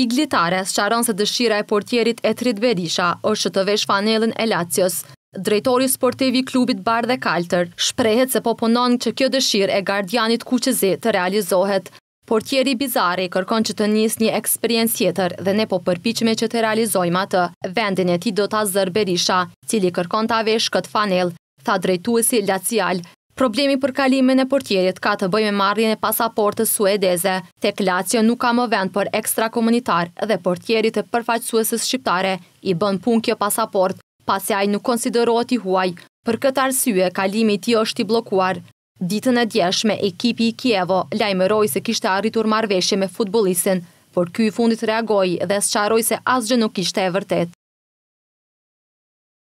I glitare së qaron se dëshira e portjerit e Trit Berisha është që të vesh fanelin e Lacios. Drejtori sportivi klubit Bar dhe Kalter shprehet se po punon që kjo dëshir e gardianit kuqëzi të realizohet. Portjeri Bizari kërkon që të njës një eksperiencë tjetër dhe ne po përpichme që të realizojmë atë. Vendin e ti do të azër Berisha, cili kërkon të avesh këtë fanel, tha drejtuesi Lacial, Problemi për kalimin e portjerit ka të bëj me marrjen e pasaportës suedeze. Tek Lazio nuk ka më vend për ekstra komunitar dhe portjerit e përfaqësuesës shqiptare i bën punë kjo pasaport, pasi ai nuk konsiderohet i huaj. Për këtë arsye, kalimi i tij është i bllokuar. Ditën e djeshme, ekipi i Kievo lajmëroi se kishte arritur marveshje me futbolisin, por ky i fundit reagoi dhe qaroj se asgjë nuk ishte e vërtet.